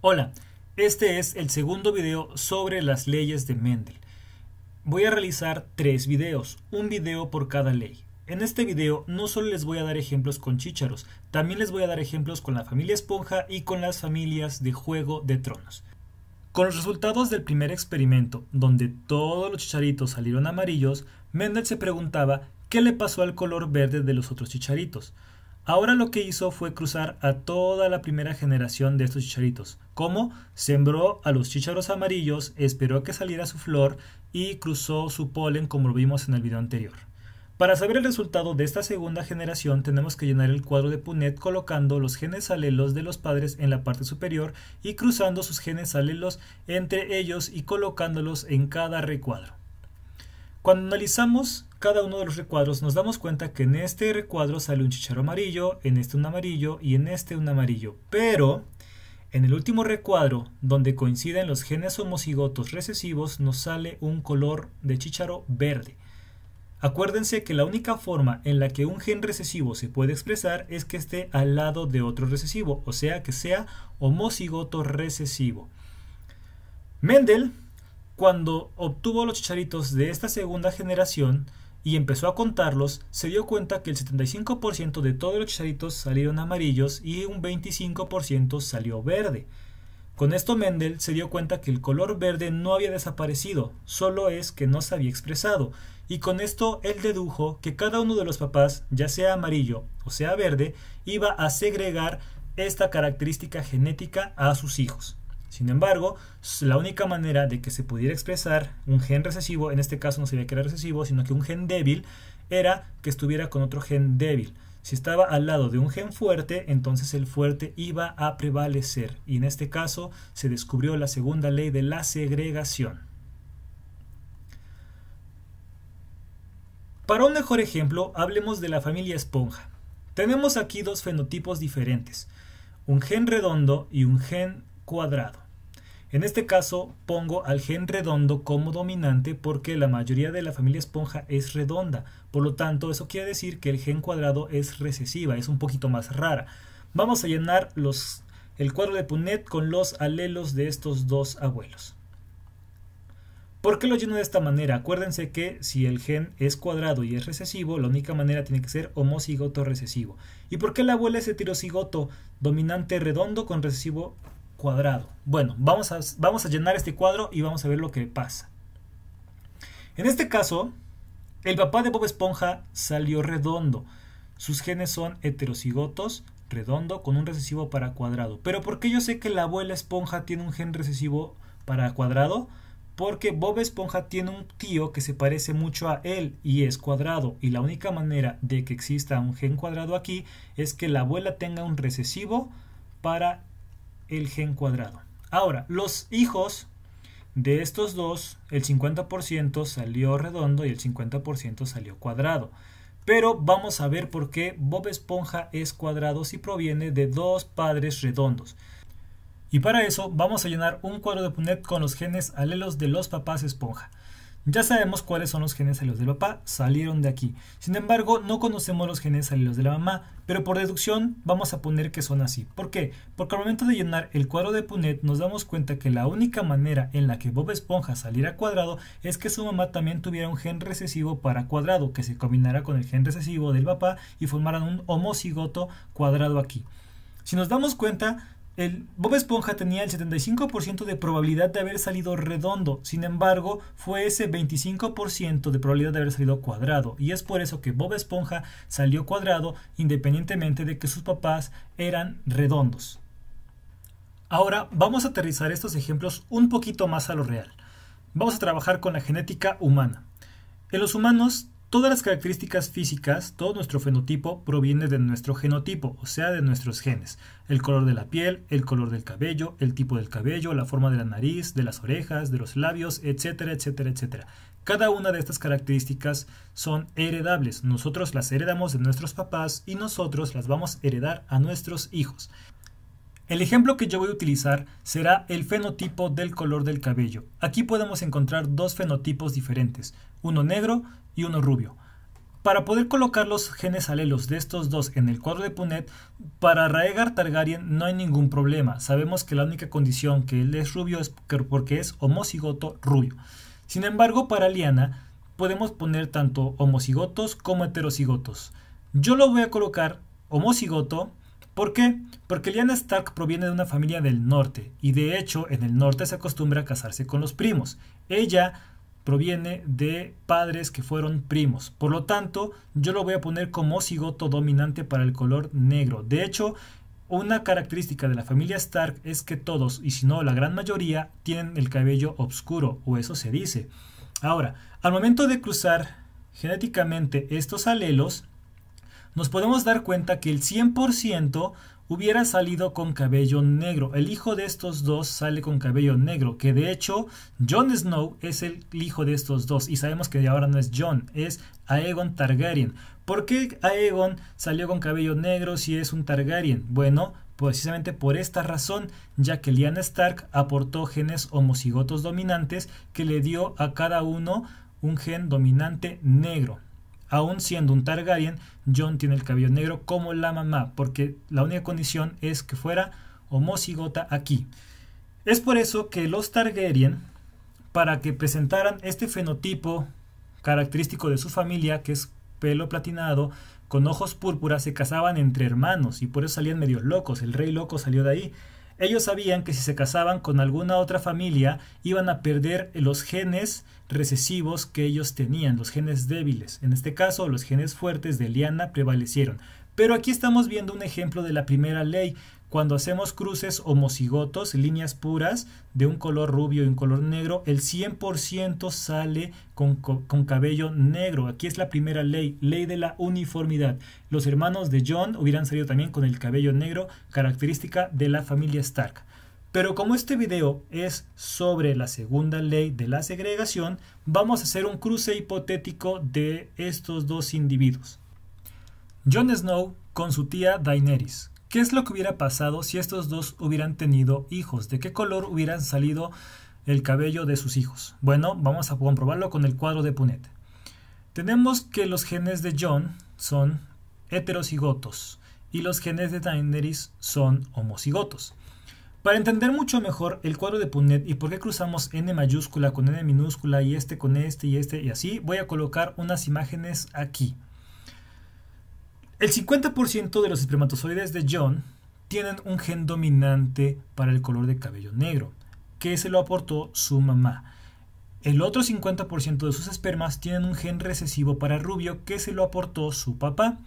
Hola, este es el segundo video sobre las leyes de Mendel. Voy a realizar tres videos, un video por cada ley. En este video no solo les voy a dar ejemplos con chícharos, también les voy a dar ejemplos con la familia esponja y con las familias de Juego de Tronos. Con los resultados del primer experimento, donde todos los chicharitos salieron amarillos, Mendel se preguntaba qué le pasó al color verde de los otros chicharitos. Ahora lo que hizo fue cruzar a toda la primera generación de estos chicharitos. como Sembró a los chicharos amarillos, esperó que saliera su flor y cruzó su polen como lo vimos en el video anterior. Para saber el resultado de esta segunda generación tenemos que llenar el cuadro de punet colocando los genes alelos de los padres en la parte superior y cruzando sus genes alelos entre ellos y colocándolos en cada recuadro. Cuando analizamos cada uno de los recuadros nos damos cuenta que en este recuadro sale un chicharro amarillo, en este un amarillo y en este un amarillo. Pero en el último recuadro, donde coinciden los genes homocigotos recesivos, nos sale un color de chícharo verde. Acuérdense que la única forma en la que un gen recesivo se puede expresar es que esté al lado de otro recesivo, o sea que sea homocigoto recesivo. Mendel cuando obtuvo los chicharitos de esta segunda generación y empezó a contarlos, se dio cuenta que el 75% de todos los chicharitos salieron amarillos y un 25% salió verde. Con esto Mendel se dio cuenta que el color verde no había desaparecido, solo es que no se había expresado, y con esto él dedujo que cada uno de los papás, ya sea amarillo o sea verde, iba a segregar esta característica genética a sus hijos. Sin embargo, la única manera de que se pudiera expresar un gen recesivo, en este caso no sería que era recesivo, sino que un gen débil, era que estuviera con otro gen débil. Si estaba al lado de un gen fuerte, entonces el fuerte iba a prevalecer. Y en este caso se descubrió la segunda ley de la segregación. Para un mejor ejemplo, hablemos de la familia esponja. Tenemos aquí dos fenotipos diferentes, un gen redondo y un gen cuadrado. En este caso pongo al gen redondo como dominante porque la mayoría de la familia esponja es redonda, por lo tanto eso quiere decir que el gen cuadrado es recesiva, es un poquito más rara. Vamos a llenar los, el cuadro de punet con los alelos de estos dos abuelos. ¿Por qué lo lleno de esta manera? Acuérdense que si el gen es cuadrado y es recesivo, la única manera tiene que ser homocigoto recesivo. ¿Y por qué la abuela es heterocigoto dominante redondo con recesivo cuadrado. Bueno, vamos a, vamos a llenar este cuadro y vamos a ver lo que pasa. En este caso, el papá de Bob Esponja salió redondo. Sus genes son heterocigotos, redondo, con un recesivo para cuadrado. Pero ¿por qué yo sé que la abuela Esponja tiene un gen recesivo para cuadrado? Porque Bob Esponja tiene un tío que se parece mucho a él y es cuadrado. Y la única manera de que exista un gen cuadrado aquí es que la abuela tenga un recesivo para el gen cuadrado. Ahora, los hijos de estos dos, el 50% salió redondo y el 50% salió cuadrado. Pero vamos a ver por qué Bob Esponja es cuadrado si proviene de dos padres redondos. Y para eso vamos a llenar un cuadro de Punet con los genes alelos de los papás esponja. Ya sabemos cuáles son los genes salidos del papá, salieron de aquí. Sin embargo, no conocemos los genes salidos de la mamá, pero por deducción vamos a poner que son así. ¿Por qué? Porque al momento de llenar el cuadro de Punet nos damos cuenta que la única manera en la que Bob Esponja saliera cuadrado es que su mamá también tuviera un gen recesivo para cuadrado, que se combinara con el gen recesivo del papá y formaran un homocigoto cuadrado aquí. Si nos damos cuenta, Bob Esponja tenía el 75% de probabilidad de haber salido redondo, sin embargo, fue ese 25% de probabilidad de haber salido cuadrado, y es por eso que Bob Esponja salió cuadrado independientemente de que sus papás eran redondos. Ahora vamos a aterrizar estos ejemplos un poquito más a lo real. Vamos a trabajar con la genética humana. En los humanos Todas las características físicas, todo nuestro fenotipo proviene de nuestro genotipo, o sea, de nuestros genes. El color de la piel, el color del cabello, el tipo del cabello, la forma de la nariz, de las orejas, de los labios, etcétera, etcétera, etcétera. Cada una de estas características son heredables. Nosotros las heredamos de nuestros papás y nosotros las vamos a heredar a nuestros hijos. El ejemplo que yo voy a utilizar será el fenotipo del color del cabello. Aquí podemos encontrar dos fenotipos diferentes, uno negro y uno rubio. Para poder colocar los genes alelos de estos dos en el cuadro de Punet para Raegar Targaryen no hay ningún problema. Sabemos que la única condición que él es rubio es porque es homocigoto rubio. Sin embargo, para Liana podemos poner tanto homocigotos como heterocigotos. Yo lo voy a colocar homocigoto ¿Por qué? Porque Lyanna Stark proviene de una familia del norte y de hecho en el norte se acostumbra a casarse con los primos. Ella proviene de padres que fueron primos. Por lo tanto, yo lo voy a poner como cigoto dominante para el color negro. De hecho, una característica de la familia Stark es que todos, y si no la gran mayoría, tienen el cabello oscuro, o eso se dice. Ahora, al momento de cruzar genéticamente estos alelos, nos podemos dar cuenta que el 100% hubiera salido con cabello negro. El hijo de estos dos sale con cabello negro, que de hecho Jon Snow es el hijo de estos dos y sabemos que ahora no es Jon, es Aegon Targaryen. ¿Por qué Aegon salió con cabello negro si es un Targaryen? Bueno, precisamente por esta razón, ya que Lyanna Stark aportó genes homocigotos dominantes que le dio a cada uno un gen dominante negro. Aún siendo un Targaryen, John tiene el cabello negro como la mamá, porque la única condición es que fuera homocigota aquí. Es por eso que los Targaryen, para que presentaran este fenotipo característico de su familia, que es pelo platinado, con ojos púrpura, se casaban entre hermanos y por eso salían medio locos. El rey loco salió de ahí. Ellos sabían que si se casaban con alguna otra familia iban a perder los genes recesivos que ellos tenían, los genes débiles. En este caso, los genes fuertes de Liana prevalecieron. Pero aquí estamos viendo un ejemplo de la primera ley. Cuando hacemos cruces homocigotos, líneas puras de un color rubio y un color negro, el 100% sale con, cabello negro. Aquí es la primera ley, ley de la uniformidad. Los hermanos de John hubieran salido también con el cabello negro, característica de la familia Stark. Pero como este video es sobre la segunda ley de la segregación, vamos a hacer un cruce hipotético de estos dos individuos. John Snow con su tía Daenerys, ¿Qué es lo que hubiera pasado si estos dos hubieran tenido hijos? ¿De qué color hubieran salido el cabello de sus hijos? Bueno, vamos a comprobarlo con el cuadro de Punet. Tenemos que los genes de John son heterocigotos y los genes de Daenerys son homocigotos. Para entender mucho mejor el cuadro de Punet y por qué cruzamos n mayúscula con n minúscula y este con este y este y así, voy a colocar unas imágenes aquí. El 50% de los espermatozoides de John tienen un gen dominante para el color de cabello negro, que se lo aportó su mamá. El otro 50% de sus espermas tienen un gen recesivo para rubio que se lo aportó su papá.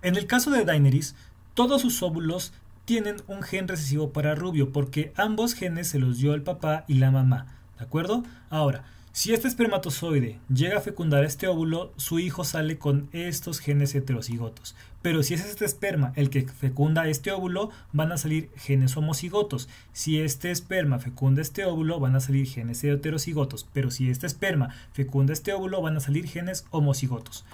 En el caso de Daenerys, todos sus óvulos tienen un gen recesivo para rubio porque ambos genes se los dio el papá y la mamá, ¿de acuerdo? Ahora, si este espermatozoide llega a fecundar este óvulo, su hijo sale con estos genes heterocigotos. Pero si es este esperma el que fecunda este óvulo, van a salir genes homocigotos. Si este esperma fecunda este óvulo, van a salir genes heterocigotos. Pero si este esperma fecunda este óvulo, van a salir genes homocigotos.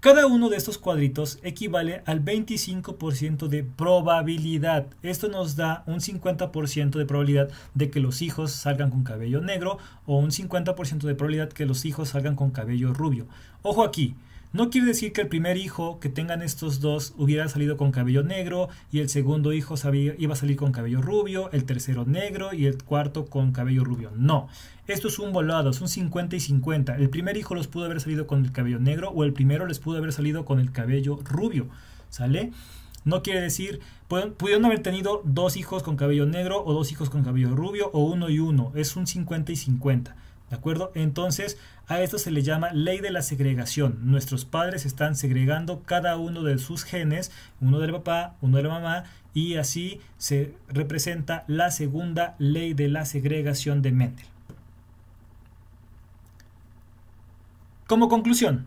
Cada uno de estos cuadritos equivale al 25% de probabilidad. Esto nos da un 50% de probabilidad de que los hijos salgan con cabello negro o un 50% de probabilidad que los hijos salgan con cabello rubio. Ojo aquí, no quiere decir que el primer hijo que tengan estos dos hubiera salido con cabello negro y el segundo hijo iba a salir con cabello rubio, el tercero negro y el cuarto con cabello rubio. No, esto es un volado, es un 50 y 50. El primer hijo los pudo haber salido con el cabello negro o el primero les pudo haber salido con el cabello rubio. ¿Sale? No quiere decir, pudieron haber tenido dos hijos con cabello negro o dos hijos con cabello rubio o uno y uno. Es un 50 y 50. ¿De acuerdo? Entonces, a esto se le llama ley de la segregación. Nuestros padres están segregando cada uno de sus genes, uno del papá, uno de la mamá, y así se representa la segunda ley de la segregación de Mendel. Como conclusión,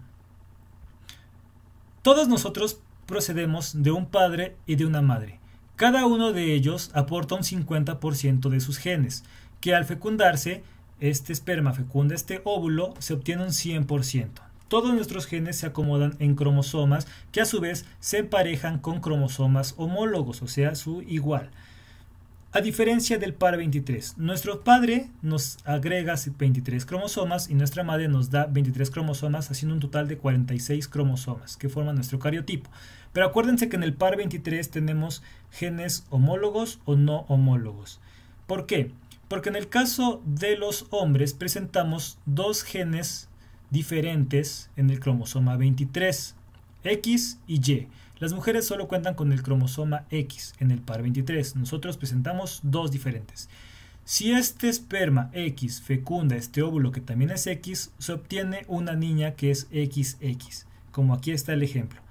todos nosotros procedemos de un padre y de una madre. Cada uno de ellos aporta un 50% de sus genes, que al fecundarse este esperma fecunda este óvulo, se obtiene un 100%. Todos nuestros genes se acomodan en cromosomas que a su vez se emparejan con cromosomas homólogos, o sea, su igual. A diferencia del par 23, nuestro padre nos agrega 23 cromosomas y nuestra madre nos da 23 cromosomas, haciendo un total de 46 cromosomas que forman nuestro cariotipo. Pero acuérdense que en el par 23 tenemos genes homólogos o no homólogos. ¿Por qué? Porque en el caso de los hombres presentamos dos genes diferentes en el cromosoma 23, X y Y. Las mujeres solo cuentan con el cromosoma X en el par 23, nosotros presentamos dos diferentes. Si este esperma X fecunda este óvulo que también es X, se obtiene una niña que es XX, como aquí está el ejemplo.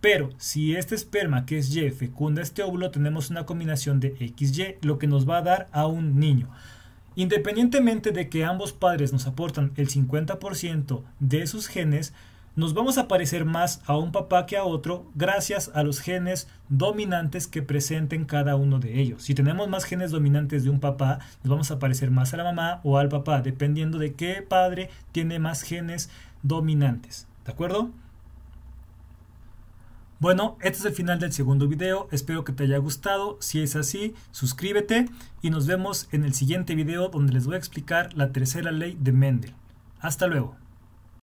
Pero si este esperma que es Y fecunda este óvulo, tenemos una combinación de XY, lo que nos va a dar a un niño. Independientemente de que ambos padres nos aportan el 50% de sus genes, nos vamos a parecer más a un papá que a otro gracias a los genes dominantes que presenten cada uno de ellos. Si tenemos más genes dominantes de un papá, nos vamos a parecer más a la mamá o al papá, dependiendo de qué padre tiene más genes dominantes. ¿De acuerdo? Bueno, este es el final del segundo video, espero que te haya gustado, si es así, suscríbete y nos vemos en el siguiente video donde les voy a explicar la tercera ley de Mendel. Hasta luego.